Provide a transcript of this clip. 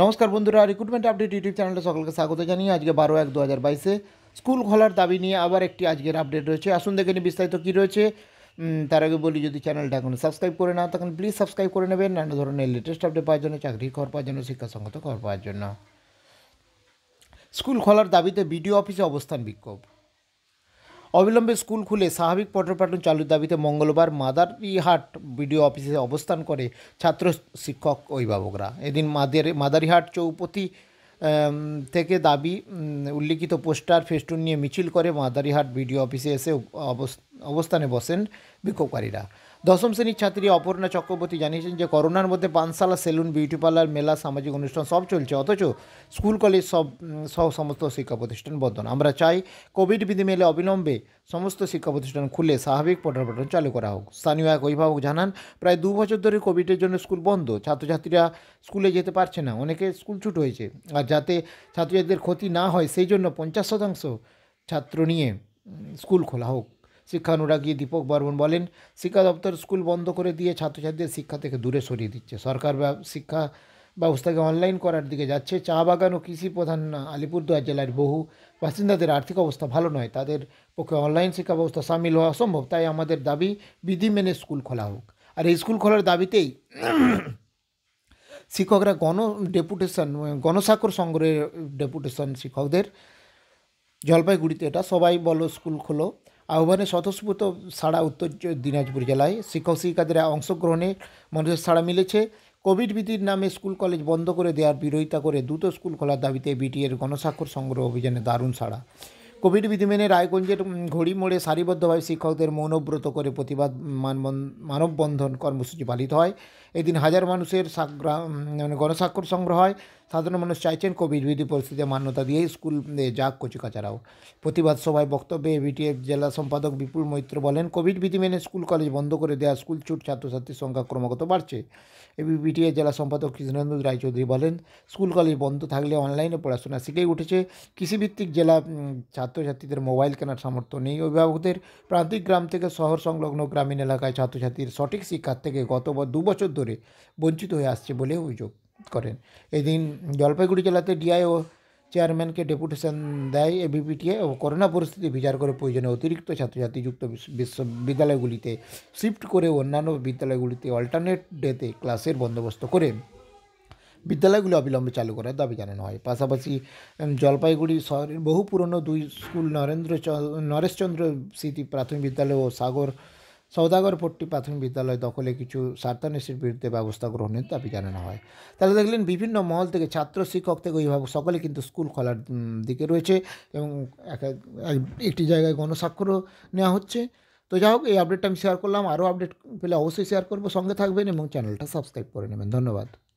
নমস্কার বন্ধুরা recruitment update YouTube চ্যানেলে সকলকে স্বাগত জানিয়ে আজকে বারো এক দু হাজার বাইশে স্কুল খোলার দাবি নিয়ে আবার একটি আজকের আপডেট রয়েছে আসুন দেখে নিই বিস্তারিত কী রয়েছে তার আগে বলি যদি চ্যানেলটা এখন সাবস্ক্রাইব করে না তখন প্লিজ সাবস্ক্রাইব করে নেবেন নানা ধরনের লেটেস্ট আপডেট পাওয়ার জন্য চাকরি খবর পাওয়ার জন্য শিক্ষাসঙ্গত খবর পাওয়ার জন্য স্কুল খোলার দাবিতে বিডিও অফিসে অবস্থান বিক্ষোভ অবিলম্বে স্কুল খুলে স্বাভাবিক পঠন চালুর দাবিতে মঙ্গলবার মাদারিহাট বিডিও অফিসে অবস্থান করে ছাত্র শিক্ষক অভিভাবকরা এদিন মাদের মাদারিহাট চৌপতি থেকে দাবি উল্লিখিত পোস্টার ফেস্টুন নিয়ে মিছিল করে মাদারিহাট বিডিও অফিসে এসে অবস্থা অবস্থানে বসেন বিক্ষোভকারীরা দশম শ্রেণীর ছাত্রী অপর্ণা চক্রবর্তী জানিয়েছেন যে করোনার মধ্যে পানশালা সেলুন বিউটি পার্লার মেলা সামাজিক অনুষ্ঠান সব চলছে অথচ স্কুল কলেজ সব সব সমস্ত শিক্ষা প্রতিষ্ঠান বদ্ধ আমরা চাই কোভিড বিধি মেলে অবিলম্বে সমস্ত শিক্ষা প্রতিষ্ঠান খুলে স্বাভাবিক পঠন চালু করা হোক স্থানীয় এক অভিভাবক জানান প্রায় দু বছর ধরে কোভিডের জন্য স্কুল বন্ধ ছাত্রছাত্রীরা স্কুলে যেতে পারছে না অনেকে স্কুল ছুট হয়েছে আর যাতে ছাত্রছাত্রীদের ক্ষতি না হয় সেই জন্য পঞ্চাশ শতাংশ ছাত্র নিয়ে স্কুল খোলা হোক শিক্ষানুরাগী দীপক বর্মন বলেন শিক্ষা দপ্তর স্কুল বন্ধ করে দিয়ে ছাত্রছাত্রীদের শিক্ষা থেকে দূরে সরিয়ে দিচ্ছে সরকার শিক্ষা ব্যবস্থাকে অনলাইন করার দিকে যাচ্ছে চা বাগান ও কৃষি প্রধান আলিপুরদুয়ার জেলার বহু বাসিন্দাদের আর্থিক অবস্থা ভালো নয় তাদের পক্ষে অনলাইন শিক্ষা ব্যবস্থা সামিল হওয়া অসম্ভব তাই আমাদের দাবি বিধি মেনে স্কুল খোলা হোক আর এই স্কুল খোলার দাবিতেই শিক্ষকরা গণ ডেপুটেশন গণস্বাক্ষর সংগ্রহের ডেপুটেশন শিক্ষকদের জলপাইগুড়িতে এটা সবাই বলো স্কুল খোলো আহ্বানে স্বতঃস্ফূর্ত সাড়া উত্তর দিনাজপুর জেলায় শিক্ষক শিক্ষিকাদের অংশগ্রহণে মানুষের সাড়া মিলেছে কোভিড বিধির নামে স্কুল কলেজ বন্ধ করে দেওয়ার বিরোধিতা করে দ্রুত স্কুল খোলার দাবিতে বিটিএর গণস্বাক্ষর সংগ্রহ অভিযানে দারুণ সাড়া কোভিড বিধি মেনে রায়গঞ্জের ঘড়ি মোড়ে সারিবদ্ধভাবে শিক্ষকদের মনোব্রত করে প্রতিবাদ মানববন্ধন কর্মসূচি পালিত হয় এদিন হাজার মানুষের গণস্বাক্ষর সংগ্রহ হয় সাধারণ মানুষ চাইছেন কোভিড বিধি পরিস্থিতিতে মান্যতা দিয়ে স্কুল যাক কচিকাচারাও প্রতিবাদ সভায় বক্তব্যে বিটিএফ জেলা সম্পাদক বিপুল মৈত্র বলেন কোভিড বিধি মেনে স্কুল কলেজ বন্ধ করে দেওয়া স্কুল ছুট ছাত্রছাত্রীর সংখ্যা ক্রমাগত বাড়ছে এবিপিটিএ জেলা সম্পাদক কৃষ্ণেন্দু রায়চৌধুরী বলেন স্কুল কলেজ বন্ধ থাকলে অনলাইনে পড়াশোনা শিখেই উঠেছে কৃষিভিত্তিক জেলা ছাত্র ছাত্রছাত্রীদের মোবাইল কেনার সামর্থ্য নেই অভিভাবকদের প্রান্তিক গ্রাম থেকে শহর সংলগ্ন গ্রামীণ এলাকায় ছাত্রছাত্রীর সঠিক শিক্ষার থেকে গত বছর ধরে বঞ্চিত হয়ে আসছে বলে অভিযোগ করেন এদিন জলপাইগুড়ি জেলাতে ডিআইও চেয়ারম্যানকে ডেপুটেশন দেয় এবিপিটিএ ও করোনা পরিস্থিতি বিচার করে প্রয়োজনে অতিরিক্ত ছাত্রছাত্রী যুক্ত বিশ্ববিদ্যালয়গুলিতে শিফট করে অন্যান্য বিদ্যালয়গুলিতে অল্টারনেট ডেতে ক্লাসের বন্দোবস্ত করে বিদ্যালয়গুলো অবিলম্বে চালু করার দাবি জানানো হয় পাশাপাশি জলপাইগুড়ি শহরের বহু পুরনো দুই স্কুল নরেন্দ্র নরেশচন্দ্র স্মৃতি প্রাথমিক বিদ্যালয় ও সাগর সৌদাগর পট্টি প্রাথমিক বিদ্যালয় দখলে কিছু সার্তানিসের বিরুদ্ধে ব্যবস্থা গ্রহণের দাবি জানানো হয় তাহলে দেখলেন বিভিন্ন মহল থেকে ছাত্র শিক্ষক থেকে অভিভাবক সকলে কিন্তু স্কুল খোলার দিকে রয়েছে এবং এক একটি জায়গায় গণস্বাক্ষরও নেওয়া হচ্ছে তো যাই হোক এই আপডেটটা আমি শেয়ার করলাম আরও আপডেট পেলে অবশ্যই শেয়ার করবো সঙ্গে থাকবেন এবং চ্যানেলটা সাবস্ক্রাইব করে নেবেন ধন্যবাদ